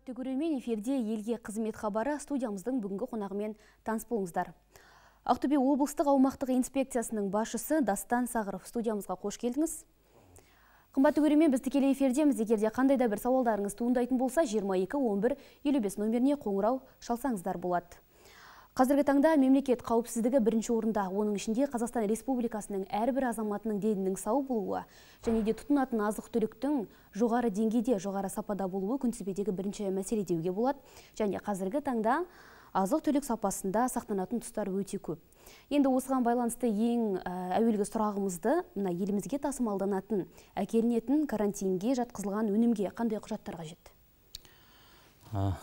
құрметті көрермен эфирде елге қызмет хабары студиямыздың бүгінгі қонағымен таныс болыңыздар. Ақтөбе облыстық аумақтық инспекциясының басшысы Дастан Сағыров студиямызға қош келдіңіз. Қымбатты көрермен біз тікелей эфирдеміз. Егерде қандай да бір сауалдарыңыз туындайтын болса 22 11 55 нөміріне қоңырау шалсаңыздар болады. Қазіргі таңда мемлекет қауіпсіздігі бірінші орында, оның ішінде Қазақстан Республикасының әрбір азаматының денінің сау болуы және де тұтынатын азық түліктің жоғары деңгейде, жоғары сапада болуы күнсіпедегі бірінші мәселе деуге болады. Және қазіргі таңда азық түлік сапасында сақтанатын тұстар өте көп. Енді осыған байланысты ең ә, әуелгі сұрағымызды мына елімізге тасымалданатын, әкелінетін карантинге жатқызылған өнімге қандай құжаттар қажет?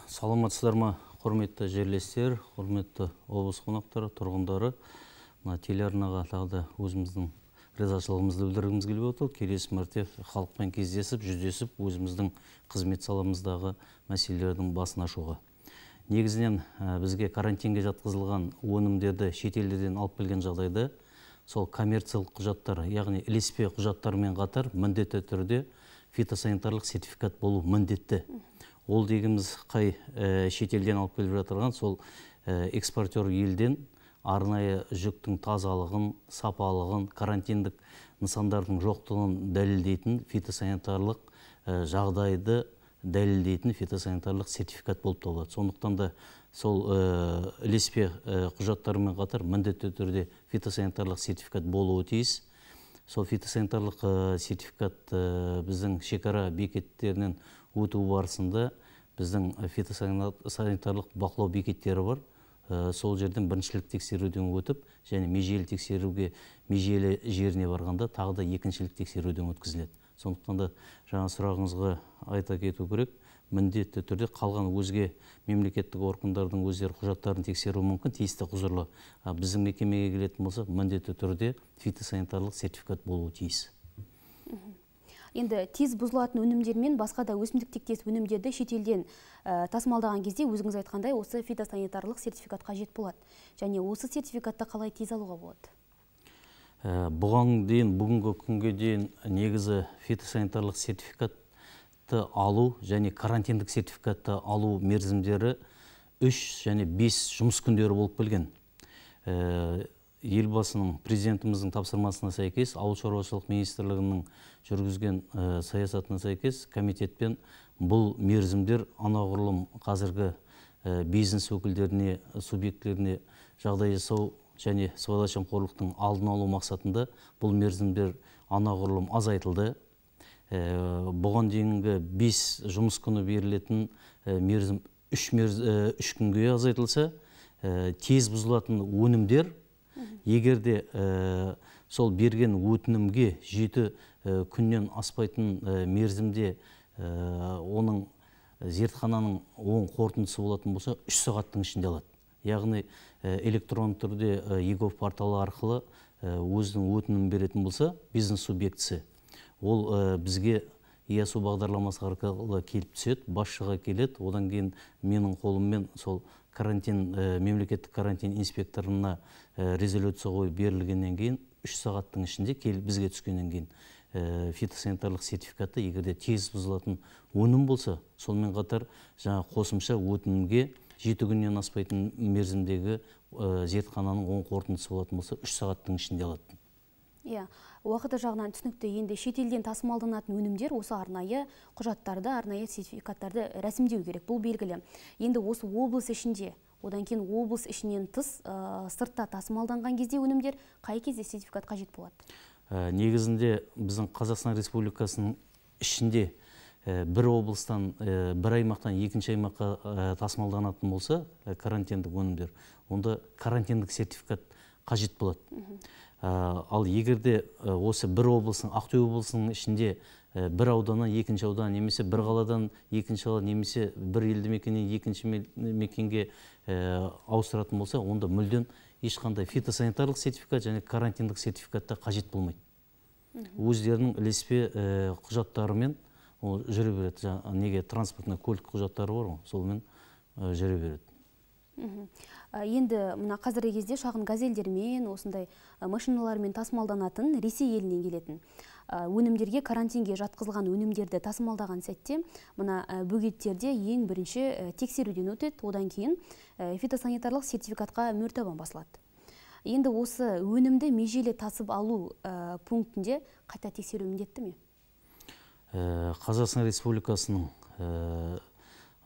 Саламатсыздар ма? құрметті жерлестер құрметті облыс қонақтары тұрғындары мына телеарнаға тағы да өзіміздің ризашылығымызды білдіргіміз келіп отыр келесі мәрте халықпен кездесіп жүздесіп өзіміздің қызмет саламыздағы мәселелердің басын ашуға негізінен ә, бізге карантинге жатқызылған өнімдерді шетелдерден алып келген жағдайда сол коммерциялық құжаттар яғни ілеспе құжаттармен қатар міндетті түрде фитосанитарлық сертификат болу міндетті ол дегеніміз қай ә, шетелден алып келіп жатырған сол ә, экспортер елден арнайы жүктің тазалығын сапалығын карантиндік нысандардың жоқтығын дәлелдейтін фитосанитарлық э, жағдайды дәлелдейтін фитосанитарлық сертификат болып табылады сондықтан да сол ілеспе құжаттармен қатар міндетті түрде фитосанитарлық сертификат болуы тиіс сол фитосанитарлық сертификат біздің шекара бекеттерінен өту барысында біздің фитосанитарлық бақылау бекеттері бар э, сол жерден біріншілік тексеруден өтіп және межелі тексеруге межелі жеріне барғанда тағы да екіншілік тексеруден өткізіледі сондықтан да жаңа сұрағыңызға айта кету керек міндетті түрде қалған өзге мемлекеттік органдардың өздері құжаттарын тексеруі мүмкін тиісті құзырлы біздің мекемеге келетін болса міндетті түрде фитосанитарлық сертификат болуы тиіс енді тез бұзылатын өнімдер мен басқа да өсімдік тектес өнімдерді шетелден э, тасымалдаған кезде өзіңіз айтқандай осы фитосанитарлық сертификат қажет болады және осы сертификатты қалай тез алуға болады э, бұған дейін бүгінгі күнге дейін негізі фитосанитарлық сертификатты алу және карантиндік сертификатты алу мерзімдері үш және бес жұмыс күндері болып келген э, елбасының президентіміздің тапсырмасына сәйкес ауыл шаруашылық министрлігінің жүргізген ә, саясатына сәйкес комитетпен бұл мерзімдер анағұрлым қазіргі ә, бизнес өкілдеріне субъектілеріне жағдай жасау және сыбайлас жемқорлықтың алдын алу мақсатында бұл мерзімдер анағұрлым азайтылды ә, бұған дейінгі бес жұмыс күні берілетін мерзім үш, мерз, үш күнге азайтылса тез бұзылатын өнімдер егер де э, сол берген өтінімге жеті э, күннен аспайтын э, мерзімде оның зертхананың оң қорытындысы болатын болса үш сағаттың ішінде алады яғни электрон түрде егов порталы арқылы өзінің өтінімін беретін болса бизнес субъектісі ол бізге иясу бағдарламасы арқылы келіп түседі басшыға келеді одан кейін менің қолыммен сол карантин ә, мемлекеттік карантин инспекторына э, резолюция қойып берілгеннен кейін үш сағаттың ішінде кел бізге түскеннен кейін ә, фитосанитарлық сертификаты егерде тез бұзылатын өнім болса сонымен қатар жаңа қосымша өтінімге жеті күннен аспайтын мерзімдегі зертхананың оң қорытындысы болатын болса үш сағаттың ішінде алады иә уақыты жағынан түсінікті енді шетелден тасымалданатын өнімдер осы арнайы құжаттарды арнайы сертификаттарды рәсімдеу керек бұл белгілі енді осы облыс ішінде одан кейін облыс ішінен тыс ә, сыртта тасымалданған кезде өнімдер қай кезде сертификат қажет болады ә, негізінде біздің қазақстан республикасының ішінде ә, бір облыстан ә, бір аймақтан екінші аймаққа тасымалданатын болса карантиндік өнімдер онда карантиндік сертификат қажет болады Ә, ал егерде осы бір облыстың ақтөбе облысының ішінде бір ауданнан екінші аудан немесе бір қаладан екінші қала немесе бір елді мекеннен екінші мекенге ауыстыратын болса онда мүлдем ешқандай фитосанитарлық сертификат және карантиндік сертификат та қажет болмайды өздерінің ілеспе құжаттарымен ол жүре береді жаңағы неге транспортный көлік құжаттары бар ғой солмен жүре береді енді мына қазіргі кезде шағын газельдермен осындай машиналармен тасымалданатын ресей елінен келетін өнімдерге карантинге жатқызылған өнімдерді тасымалдаған сәтте мына бөгеттерде ең бірінші тексеруден өтеді одан кейін фитосанитарлық сертификатқа мөртабан басылады енді осы өнімді межелі тасып алу пунктінде қайта тексеру міндетті ме э, қазақстан республикасының э,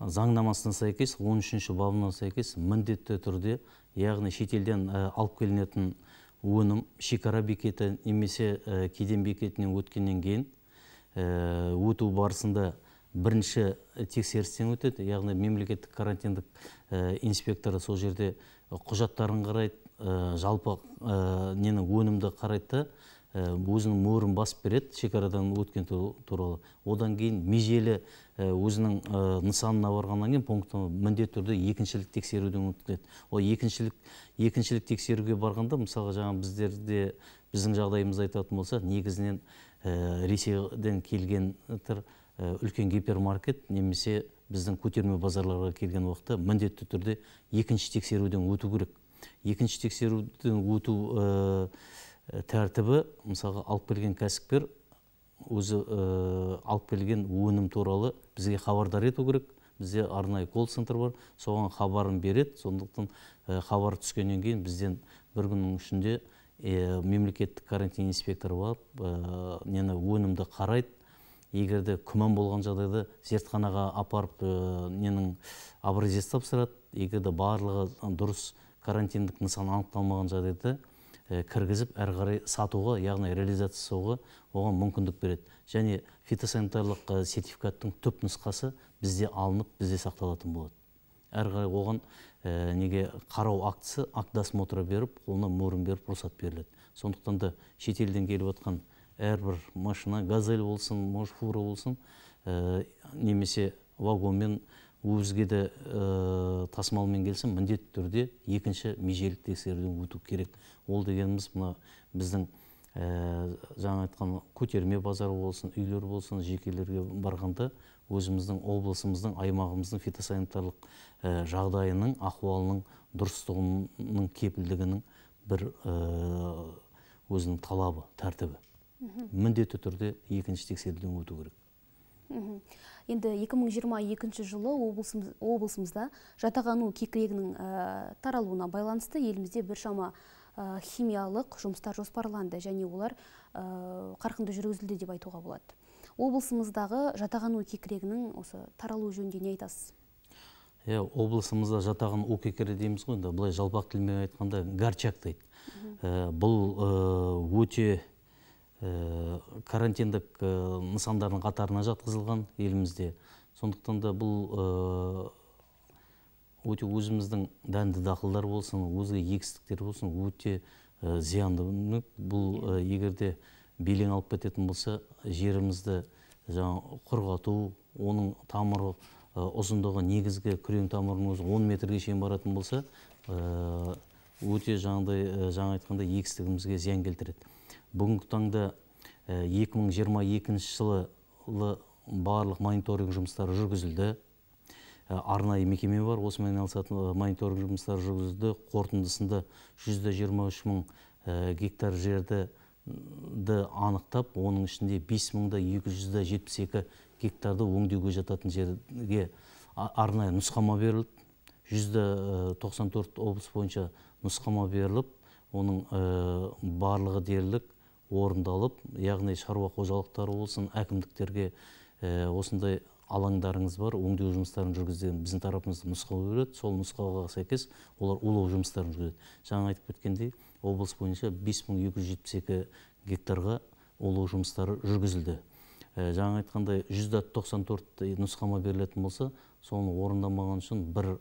заңнамасына сәйкес 13 үшінші бабына сәйкес міндетті түрде яғни шетелден э, алып келінетін өнім шекара бекеті немесе э, кеден бекетінен өткеннен кейін э, өту барысында бірінші тексерістен өтеді яғни мемлекеттік карантиндік инспекторы сол жерде құжаттарын қарайды жалпы нені өнімді қарайды Э, өзінің мөрін басып береді шекарадан өткен туралы одан кейін межелі э, өзінің э, нысанына барғаннан кейін пунктіне міндетті түрде екіншілік тексеруден өткізеді ол екіншілік екіншілік тексеруге барғанда мысалға жаңа біздерде біздің жағдайымызды айтатын болса, негізінен ресейден келген үлкен гипермаркет немесе біздің көтерме базарларға келген уақытта міндетті түрде екінші тексеруден өту керек екінші тексеруден өту тәртібі мысалға алып келген кәсіпкер өзі алып келген өнім туралы бізге хабардар ету керек бізде арнайы колл центр бар соған хабарын береді сондықтан хабар түскеннен кейін бізден бір күннің ішінде мемлекеттік карантин инспекторы барып ә, нені өнімді қарайды егер де күмән болған жағдайда зертханаға апарып ә, ненің образец тапсырады егер де барлығы дұрыс карантиндік нысан анықталмаған жағдайда кіргізіп әрі қарай сатуға яғни реализациясығы оған мүмкіндік береді және фитосанитарлық сертификаттың түп нұсқасы бізде алынып бізде сақталатын болады әрі қарай оған ә, неге қарау актісі акт досмотра беріп қолына мөрін беріп рұқсат беріледі сондықтан да шетелден келіп жатқан әрбір машина газель болсын фура болсын ә, немесе вагонмен өзге де ә, тасымалмен келсе міндетті түрде екінші межелік тексеруден өту керек ол дегеніміз мына біздің ә, жаңа айтқан көтерме базары болсын үйлер болсын жекелерге барғанда өзіміздің облысымыздың аймағымыздың фитосанитарлық ә, жағдайының ахуалының дұрыстығының кепілдігінің бір ә, өзінің талабы тәртібі міндетті түрде екінші тексеруден өту керек енді 2022 жылы облысымызда жатағану кекірегінің э, таралуына байланысты елімізде бір шама э, химиялық жұмыстар жоспарланды және олар э, қарқынды жүргізілді деп айтуға болады облысымыздағы жатағану кекірегінің осы таралуы жөнінде не айтасыз иә облысымызда жатаған у кекіре дейміз ғой енді былай жалпақ тілмен айтқанда горчак дейді бұл өте Э, карантиндік э, нысандардың қатарына жатқызылған елімізде сондықтан да бұл э, өте өзіміздің дәнді дақылдар болсын өзге егістіктер болсын өте зиянды бұл егерде де белең алып кететін болса жерімізді жаңа құрғату оның тамыры ұзындығы негізгі күрең тамырының өзі он метрге шейін баратын болса өте жаңағыдай жаңа айтқандай егістігімізге зиян келтіреді бүгінгі таңда 2022 жылы барлық мониторинг жұмыстары жүргізілді арнайы мекеме бар осымен айналысатын мониторинг жұмыстары жүргізілді қорытындысында жүзде жиырма үш мың гектар жерді анықтап оның ішінде бес мыңда екі жүзде жетпіс екі гектарды өңдеуге жататын жерге арнайы нұсқама берілді жүзде тоқсан төрт облыс бойынша нұсқама беріліп оның э, барлығы дерлік орындалып яғни шаруа қожалықтары болсын әкімдіктерге э, осындай алаңдарыңыз бар өңдеу жұмыстарын жүргізген біздің тарапымыздан нұсқау береді сол нұсқауға сәйкес олар улау жұмыстарын жүргізеді жаңа айтып кеткендей облыс бойынша 5272 гектарға улау жұмыстары жүргізілді э, жаңа айтқандай жүзде нұсқама берілетін болса соны орындамаған үшін бір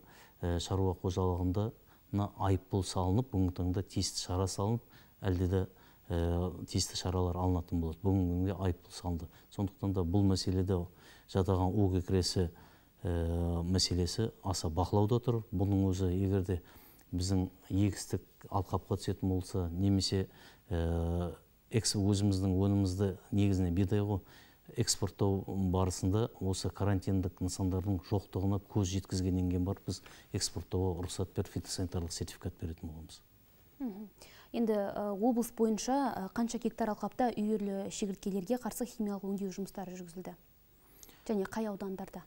шаруа қожалығында мына айыппұл салынып бүгінгі таңда тиісті шара салынып әлде де ә, тиісті шаралар алынатын болады бүгінгі күнге айыппұл салынды сондықтан да бұл мәселеде жатаған у кіресі ә, мәселесі аса бақылауда тұр бұның өзі егерде біздің егістік алқапқа түсетін болса немесе ә, э, өзіміздің өнімізді негізінен бидай ғой экспорттау барысында осы карантиндік нысандардың жоқтығына көз жеткізгеннен кейін барып біз экспорттауға рұқсат беріп фитосанитарлық сертификат беретін боламыз енді облыс бойынша қанша гектар алқапта үйірлі шегірткелерге қарсы химиялық өңдеу жұмыстары жүргізілді және қай аудандарда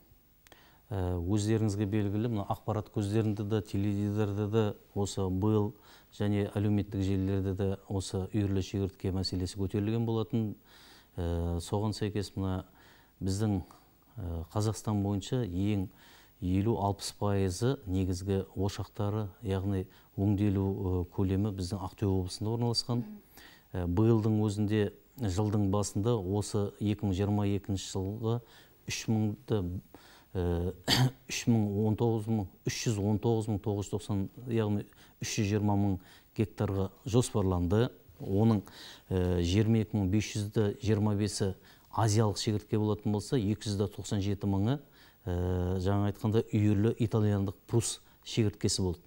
өздеріңізге белгілі мына ақпарат көздерінде де теледидарда да осы биыл және әлеуметтік желілерде де осы үйірлі шегіртке мәселесі көтерілген болатын Э, соған сәйкес мына біздің э, қазақстан бойынша ең елу алпыс пайызы негізгі ошақтары яғни өңделу э, көлемі біздің ақтөбе облысында орналасқан биылдың өзінде жылдың басында осы 2022 жылғы үш мыңды үш мың он тоғыз мың үш яғни үш жүз жиырма мың гектарға жоспарланды оның э, жиырма екі мың бес азиялық шегіртке болатын болса екі жүзді тоқсан жеті мыңы э, жаңа айтқанда үйірлі итальяндық прус шегірткесі болды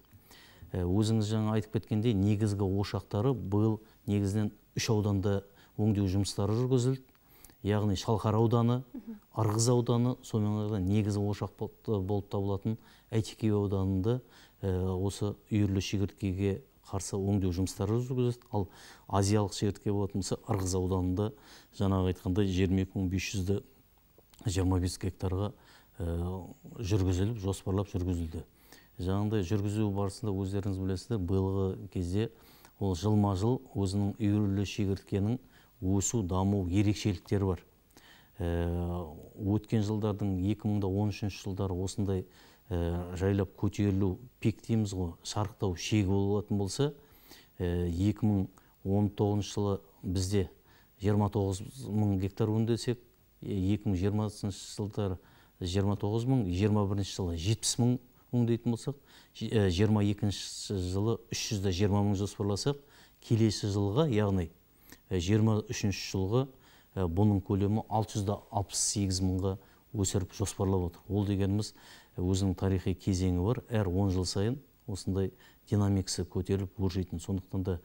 э, өзіңіз жаңа айтып кеткендей негізгі ошақтары бұл негізінен үш ауданда өңдеу жұмыстары жүргізілді яғни шалқар ауданы ырғыз ауданы сонымен қатар негізгі ошақ болып табылатын әйтеке ауданында осы үйірлі шегірткеге қарсы өңдеу жұмыстары жүргізеді ал азиялық шегіртке болатын болса ырғыз ауданында жаңағы айтқандай жиырма екі мың бес жүзді жиырма бес гектарға э, жүргізіліп жоспарлап жүргізілді жаңағыдай жүргізу барысында өздеріңіз білесіздер биылғы кезде ол жылма жыл өзінің үйірлі шегірткенің өсу даму ерекшеліктері бар э, өткен жылдардың 2013 жылдары осындай Э, жайлап көтерілу пик дейміз ғой шарықтау шегі болатын болса э, екі 2019 жылы бізде 29 мың гектар өндірсек 2020 жылдары 29 мың 21 жылы 70 мың өңдейтін болсақ 22 э, жылы 320 мың жоспарласақ келесі жылға яғни 23 жылғы бұның көлемі 668 мыңға өсіріп жоспарлап отыр ол дегеніміз өзінің тарихи кезеңі бар әр 10 жыл сайын осындай динамикасы көтеріліп өршитін сондықтан да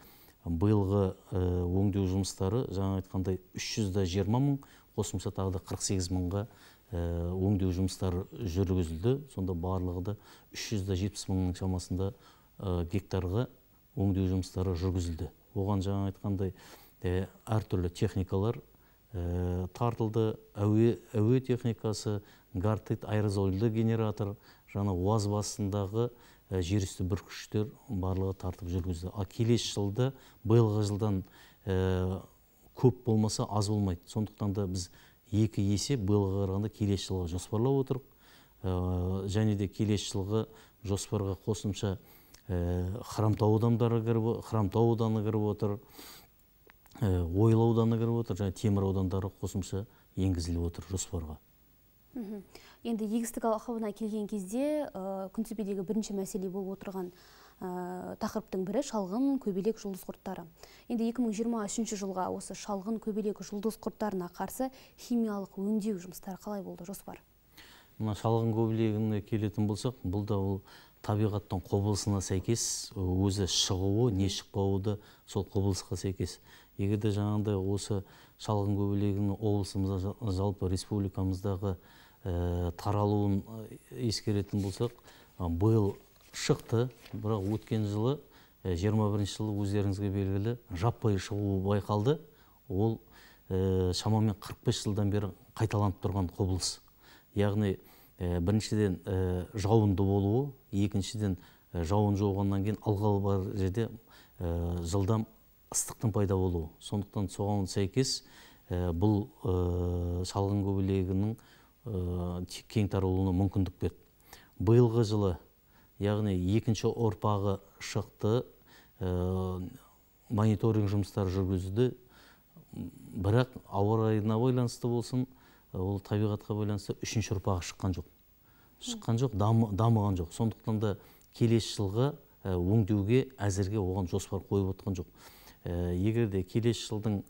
биылғы э, өңдеу жұмыстары жаңа айтқандай жиырма мың қосымша тағы да 48 мыңға э, өңдеу жұмыстары жүргізілді сонда барлығы да жетпіс мыңның шамасында э, гектарға өңдеу жұмыстары жүргізілді оған жаңа айтқандай әртүрлі техникалар Э, тартылды әуе, әуе техникасы гартит аэрозольды генератор жаңа уаз басындағы э, жерүсті бүркіштер барлығы тартып жүргізді ал келесі жылды биылғы жылдан ә, көп болмаса аз болмайды сондықтан да біз екі есе биылға қарағанда келесі жылға жоспарлап отырмық ә, және де келесі жылғы жоспарға қосымша ә, храмтау аудандары кіріп храмтау ауданы кіріп отыр Э, ойыл ауданы кіріп отыр және темір аудандары қосымша енгізіліп отыр жоспарға енді егістік алқабына келген кезде э, күнтізбедегі бірінші мәселе болып отырған э, тақырыптың бірі шалғын көбелек жұлдыз құрттары енді 2023 жылға осы шалғын көбелек жұлдыз құрттарына қарсы химиялық өңдеу жұмыстары қалай болды жоспар мына шалғын көбелегіне келетін болсақ бұл да ол табиғаттың құбылысына сәйкес өзі шығуы не шықпауы да сол құбылысқа сәйкес егер де жаңағыдай осы шалғын көбелегінің облысымызда жалпы республикамыздағы э, таралуын э, ескеретін болсақ биыл шықты бірақ өткен жылы 21 э, жылы өздеріңізге белгілі жаппай шығуы байқалды ол ә, шамамен 45 жылдан бері қайталанып тұрған құбылыс яғни ә, біріншіден жауынды болуы екіншіден жауын жауғаннан кейін ылғал бар жерде жылдам ыстықтың пайда болуы сондықтан соған сәйкес э, бұл шалғын э, көбелегінің э, кең таралуына мүмкіндік берді биылғы жылы яғни екінші ұрпағы шықты мониторинг жұмыстары жүргізді бірақ ауа райына байланысты болсын ол табиғатқа байланысты үшінші ұрпағы шыққан жоқ шыққан жоқ дамыған жоқ сондықтан да келесі жылғы өңдеуге әзірге оған жоспар қойып отырған жоқ егер де келесі жылдың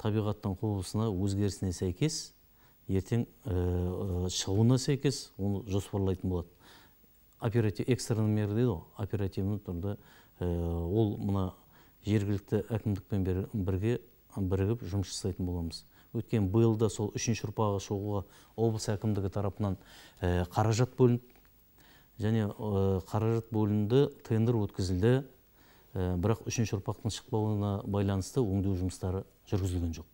табиғаттың құбылысына өзгерісіне сәйкес ертең шығуына сәйкес оны жоспарлайтын болады оператив экстренный мер дейді ғой оперативный түрде ол мына жергілікті әкімдікпен бірге бірігіп жұмыс жасайтын боламыз өткен биыл да сол үшінші ұрпағы шығуға облыс әкімдігі тарапынан қаражат бөлініп және қаражат бөлінді тендер өткізілді Э, бірақ үшінші ұрпақтың шықпауына байланысты өңдеу жұмыстары жүргізілген жоқ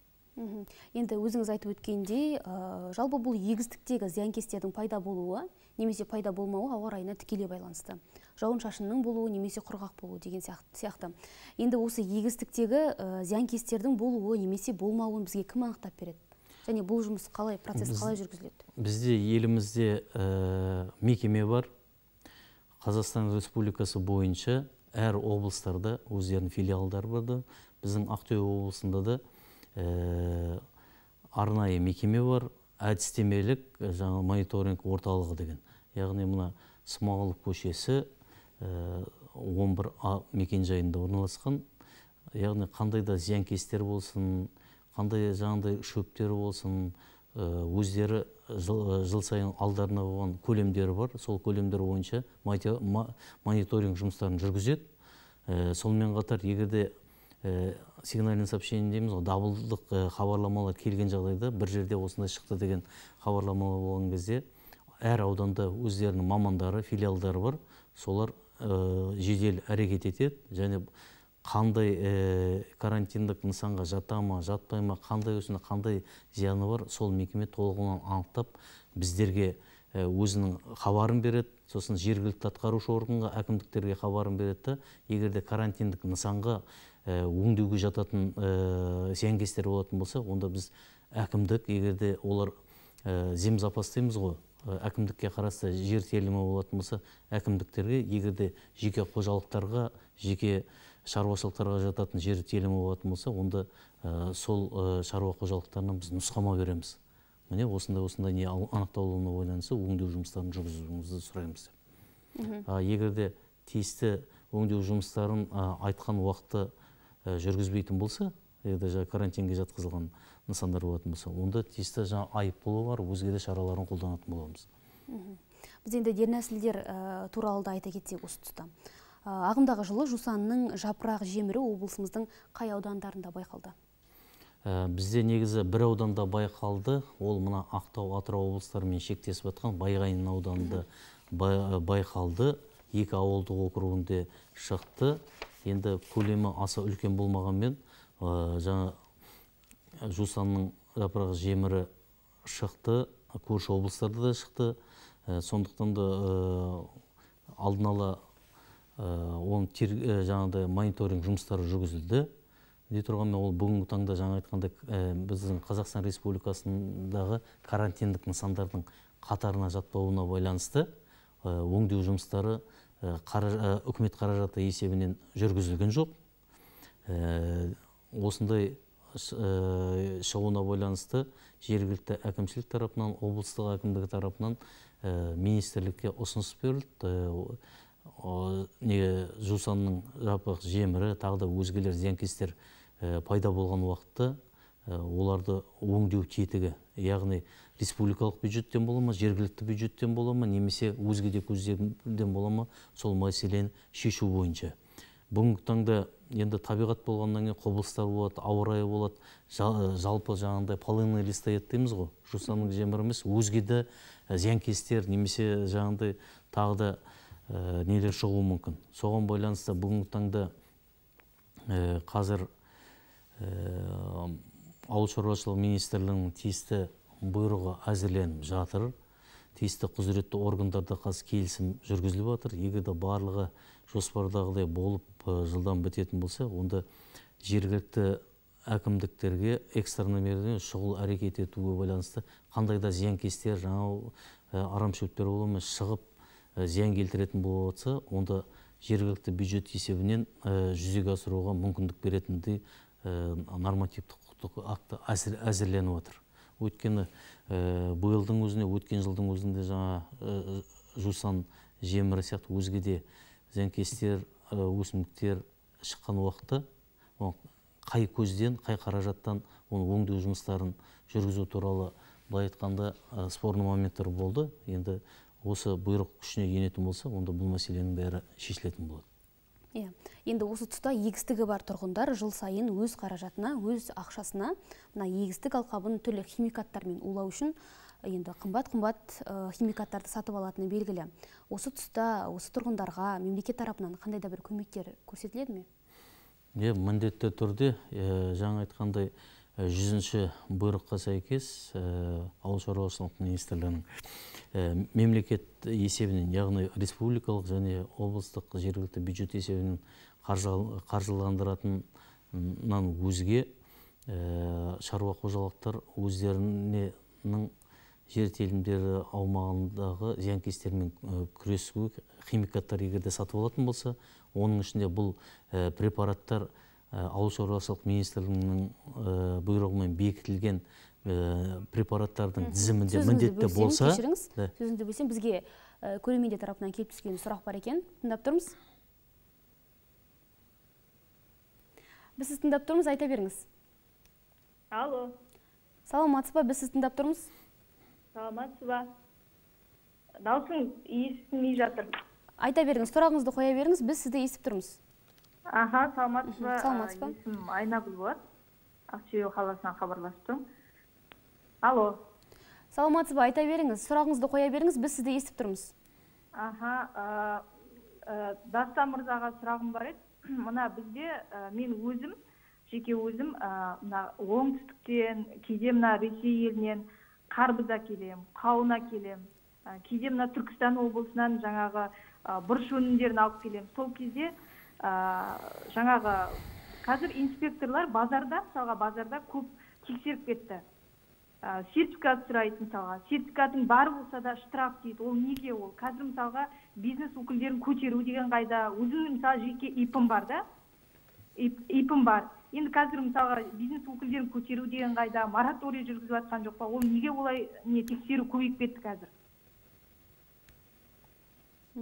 енді өзіңіз айтып өткендей ә, жалпы бұл егістіктегі зиянкестердің пайда болуы немесе пайда болмауы ауа райына тікелей байланысты жауын шашынның болуы немесе құрғақ болуы деген сияқты енді осы егістіктегі ә, зиянкестердің болуы немесе болмауын бізге кім анықтап береді және бұл жұмыс қалай процесс қалай жүргізіледі бізде елімізде ә, мекеме бар қазақстан республикасы бойынша әр облыстарда өздерінің филиалдары барды біздің ақтөбе облысында да ә, арнайы мекеме бар әдістемелік э, жаңа мониторинг орталығы деген яғни мына смағұлов көшесі э, он бір а мекенжайында орналасқан яғни қандай да зиянкестер болсын қандай жаңағыдай шөптер болсын өздері жыл, жыл сайын алдарына болған көлемдері бар сол көлемдер бойынша мониторинг жұмыстарын жүргізеді ә, сонымен қатар егерде ә, э, сигнальный сообщение дейміз ғой дабылдық э, хабарламалар келген жағдайда бір жерде осындай шықты деген хабарламалар болған кезде әр ауданда өздерінің мамандары филиалдары бар солар жедел әрекет етеді және қандай э, карантиндік нысанға жата ма жатпай ма қандай өзіне қандай зияны бар сол мекеме толығынан анықтап біздерге э, өзінің хабарын береді сосын жергілікті атқарушы органға әкімдіктерге хабарын береді егер де карантиндік нысанға э, өңдеуге жататын зиянкестер болатын болса онда біз әкімдік егер де олар земзапас дейміз ғой әкімдікке қарасты жер телімі болатын болса әкімдіктерге егер де жеке қожалықтарға жеке шаруашылықтарға жататын жер телімі болатын болса онда ә, сол ә, шаруа қожалықтарынан біз нұсқама береміз міне осындай осындай не анықталуына байланысты өңдеу жұмыстарын жүргізуіңізді сұраймыз деп егер де тиісті өңдеу жұмыстарын айтқан уақытта э, жүргізбейтін болса егерде жаңағы карантинге жатқызылған нысандар болатын болса онда тиісті жаңағы айыппұлы бар өзге де шараларын қолданатын боламыз біз енді дернәсілдер туралы да айта кетсек осы тұста Ә, ағымдағы жылы жусанның жапырақ жемірі облысымыздың қай аудандарында байқалды ә, бізде негізі бір ауданда байқалды ол мына ақтау атырау облыстарымен шектесіп жатқан байғайын ауданында ә, байқалды екі ауылдық округінде шықты енді көлемі аса үлкен болмаған жаңа жусанның жапырақ жемірі шықты көрші облыстарда да шықты сондықтан да алдын ала Э, оның э, жаңағыдай мониторинг жұмыстары жүргізілді дей тұрғанмен ол бүгінгі таңда жаңа айтқандай э, біздің қазақстан республикасындағы карантиндік нысандардың қатарына жатпауына байланысты өңдеу жұмыстары үкімет қаражаты есебінен жүргізілген жоқ осындай шығуына байланысты жергілікті әкімшілік тарапынан облыстық әкімдігі тарапынан министрлікке ұсыныс берілді неге жусанның жапық жемірі тағы да өзгелер зиянкестер пайда болған уақытта оларды өңдеу тетігі яғни республикалық бюджеттен бола ма жергілікті бюджеттен бола ма немесе өзге де көздерден бола ма сол мәселені шешу бойынша бүгінгі таңда енді табиғат болғаннан кейін құбылыстар болады ауа райы болады жалпы жаңағыдай полынный лист дейміз ғой жусанның жемірі емес өзге де зиянкестер немесе жаңағыдай тағы да ә, э, нелер шығуы мүмкін соған байланысты бүгінгі таңда ә, қазір ә, ауыл шаруашылығы министрлігінің тиісті бұйрығы әзірленіп жатыр тиісті құзыретті органдарда қазір келісім жүргізіліп жатыр егер де барлығы жоспардағыдай болып жылдан бітетін болса онда жергілікті әкімдіктерге экстренно шұғыл әрекет етуге байланысты қандай да зиянкестер жаңағы арамшөптер бола шығып Э, зиян келтіретін болып онда жергілікті бюджет есебінен э, жүзеге асыруға мүмкіндік беретіндей э, нормативтік құқықтық акті әзірленіп жатыр өйткені биылдың өзіне өткен жылдың өзінде жаңа жусан жемірі сияқты өзге де зиянкестер өсімдіктер шыққан уақытта қай көзден қай қаражаттан оны өңдеу жұмыстарын жүргізу туралы былай айтқанда спорный моменттер болды енді осы бұйрық күшіне енетін болса онда бұл мәселенің бәрі шешілетін болады иә енді осы тұста егістігі бар тұрғындар жыл сайын өз қаражатына өз ақшасына мына егістік алқабын түрлі химикаттармен улау үшін э, енді қымбат қымбат э, химикаттарды сатып алатыны белгілі осы тұста осы тұрғындарға мемлекет тарапынан қандай да бір көмектер көрсетіледі ме иә міндетті түрде э, жаңа айтқандай Э, жүзінші бұйрыққа сәйкес э, ауыл шаруашылық министрлігінің э, мемлекет есебінен яғни республикалық және облыстық жергілікті бюджет есебінен қаржыландыратыннан өзге шаруа қожалықтар өздерінің жер телімдері аумағындағы зиянкестермен күресуге химикаттар егерде сатып алатын болса оның ішінде бұл препараттар Ә, ауыл шаруашылық министрлігінің ә, бұйрығымен бекітілген ә, препараттардың тізімінде міндетті болса кешіріңіз сөзіңізді бөлсем бізге көрермендер тарапынан келіп түскен сұрақ бар екен тыңдап тұрмыз біз сізді тыңдап тұрмыз айта беріңіз алло саламатсыз ба біз сізді тыңдап тұрмыз саламатсыз ба дауысың естілмей жатыр айта беріңіз сұрағыңызды қоя беріңіз біз сізді естіп тұрмыз аха саламатсыз ба саламатсыз ба есімім айнагүл болады қаласынан хабарласып тұрмын алло саламатсыз ба айта беріңіз сұрағыңызды қоя беріңіз біз сізді естіп тұрмыз аха дастан мырзаға сұрағым бар еді мына бізде мен өзім жеке өзім мына оңтүстіктен кейде мына ресей елінен қарбыз әкелемін қауын әкелемін кейде мына түркістан облысынан жаңағы бұрыш өнімдерін алып келемін сол кезде жаңағы қазір инспекторлар базарда мысалға базарда көп тексеріп кетті сертификат сұрайды мысалға сертификатың бар болса да штраф дейді ол неге ол қазір мысалға бизнес өкілдерін көтеру деген қайда өзімнің мысалы жеке ипім бар да ипім бар енді қазір мысалға бизнес өкілдерін көтеру деген қайда мораторий жүргізіп жатқан жоқ па ол неге олай не тексеру көбейіп кетті қазір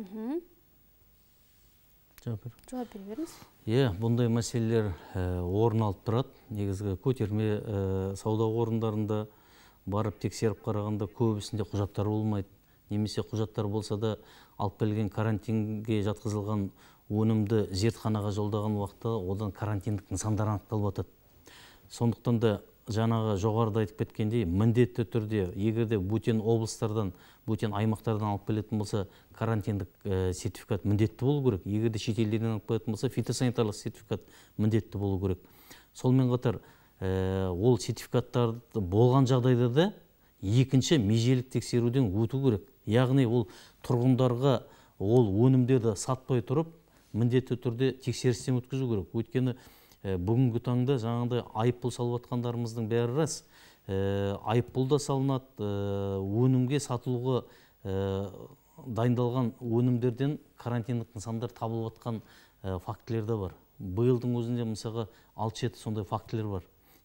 мхм жауап жауап бере беріңіз иә бұндай мәселелер орын алып тұрады негізгі көтерме сауда орындарында барып тексеріп қарағанда көбісінде құжаттар болмайды немесе құжаттар болса да алып келген карантинге жатқызылған өнімді зертханаға жолдаған уақытта одан карантиндік нысандар анықталып жатады сондықтан да жаңағы жоғарыда айтып кеткендей міндетті түрде егерде бөтен облыстардан бөтен аймақтардан алып келетін болса карантиндік э, сертификат міндетті болу керек егер де шетелдерден алып келетін болса фитосанитарлық сертификат міндетті болу керек сонымен қатар ә, ол сертификаттар болған жағдайда да екінші межелік тексеруден өту керек яғни ол тұрғындарға ол өнімдерді сатпай тұрып міндетті түрде тексерістен өткізу керек өйткені ә, бүгінгі таңда жаңағыдай айыппұл салып жатқандарымыздың бәрі рас Э, айыппұл да салынады э, өнімге сатылуға э, дайындалған өнімдерден карантиндік нысандар табылып жатқан фактілер де бар биылдың өзінде мысалға алты жеті сондай фактілер бар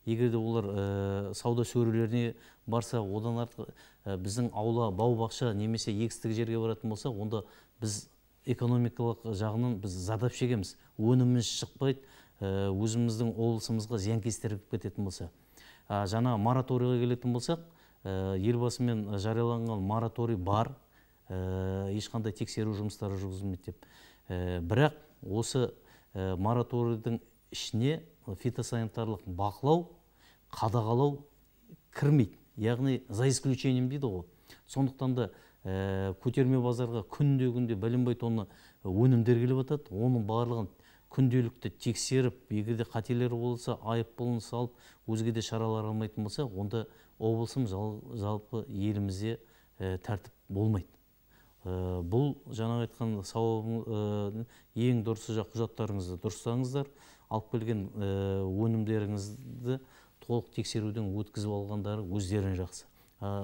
егер де олар сауда сөрелеріне барса одан артық біздің аула бау бақша немесе егістік жерге баратын болса онда біз экономикалық жағынан біз зардап шегеміз өніміміз шықпайды өзіміздің облысымызға зиянкестеріп кететін болса Ә, жаңа мораторийға келетін болсақ ә, елбасымен жарияланған мораторий бар ә, ешқандай тексеру жұмыстары жүргізілмейді деп бірақ осы мораторийдің ішіне фитосанитарлық бақылау қадағалау кірмейді яғни за исключением дейді ғой сондықтан да көтерме базарға күнде күнде бәленбай тонна өнімдер келіп жатады оның барлығын күнделікті тексеріп егер де қателер болса айыппұлын салып өзге де шаралар алмайтын болса онда облысым жалпы елімізде тәртіп болмайды ә, бұл жаңа айтқан сауабы ә, ең дұрысы жақ құжаттарыңызды дұрыстаңыздар алып келген өнімдеріңізді толық тексеруден өткізіп алғандары өздерін жақсы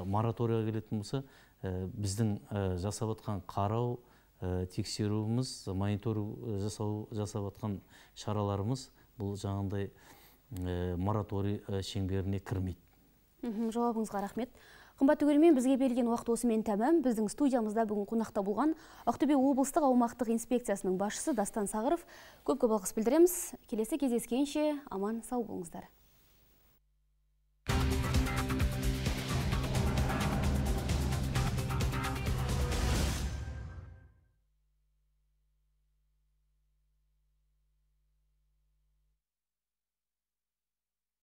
мораторияға келетін болса біздің жасап жатқан қарау Э, тексеруіміз монитор э, жасау жасап жатқан шараларымыз бұл жаңағындай э, мораторий шеңберіне кірмейді жауабыңызға рахмет қымбатты көрермен бізге берілген уақыт осымен тәмам біздің студиямызда бүгін қонақта болған ақтөбе облыстық аумақтық инспекциясының басшысы дастан сағыров көп көп алғыс білдіреміз келесі кездескенше аман сау болыңыздар